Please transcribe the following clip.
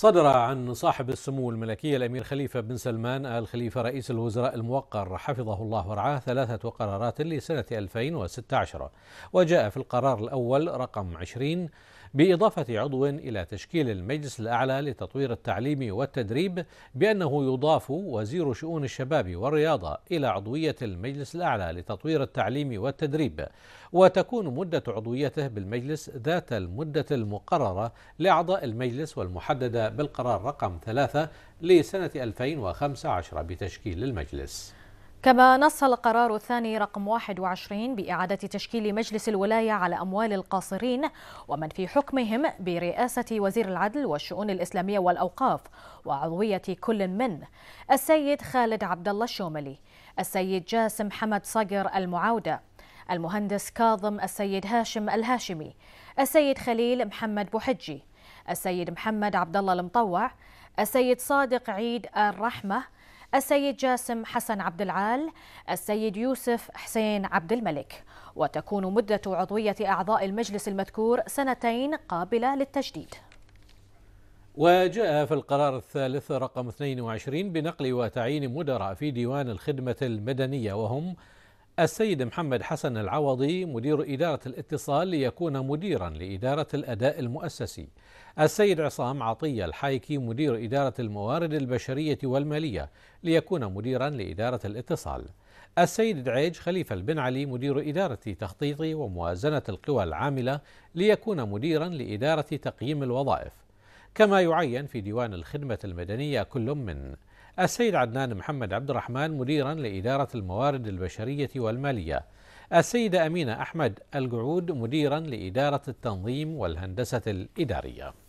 صدر عن صاحب السمو الملكي الأمير خليفة بن سلمان آل خليفة رئيس الوزراء الموقر حفظه الله ورعاه ثلاثة قرارات لسنة 2016 وجاء في القرار الأول رقم 20 بإضافة عضو إلى تشكيل المجلس الأعلى لتطوير التعليم والتدريب بأنه يضاف وزير شؤون الشباب والرياضة إلى عضوية المجلس الأعلى لتطوير التعليم والتدريب وتكون مدة عضويته بالمجلس ذات المدة المقررة لأعضاء المجلس والمحددة بالقرار رقم ثلاثة لسنة 2015 بتشكيل المجلس كما نص القرار الثاني رقم 21 بإعادة تشكيل مجلس الولاية على أموال القاصرين ومن في حكمهم برئاسة وزير العدل والشؤون الإسلامية والأوقاف وعضوية كل من السيد خالد عبد الله الشوملي السيد جاسم حمد صقر المعاودة المهندس كاظم السيد هاشم الهاشمي السيد خليل محمد بوحجي السيد محمد عبد الله المطوع السيد صادق عيد الرحمه السيد جاسم حسن عبد العال السيد يوسف حسين عبد الملك وتكون مدة عضوية أعضاء المجلس المذكور سنتين قابلة للتجديد وجاء في القرار الثالث رقم 22 بنقل وتعيين مدراء في ديوان الخدمة المدنية وهم السيد محمد حسن العوضي مدير إدارة الاتصال ليكون مديرا لإدارة الأداء المؤسسي السيد عصام عطية الحايكي مدير إدارة الموارد البشرية والمالية ليكون مديرا لإدارة الاتصال السيد دعيج خليفة البن علي مدير إدارة تخطيط وموازنة القوى العاملة ليكون مديرا لإدارة تقييم الوظائف كما يعين في ديوان الخدمة المدنية كل من السيد عدنان محمد عبد الرحمن مديرا لإدارة الموارد البشرية والمالية السيدة أمينة أحمد القعود مديرا لإدارة التنظيم والهندسة الإدارية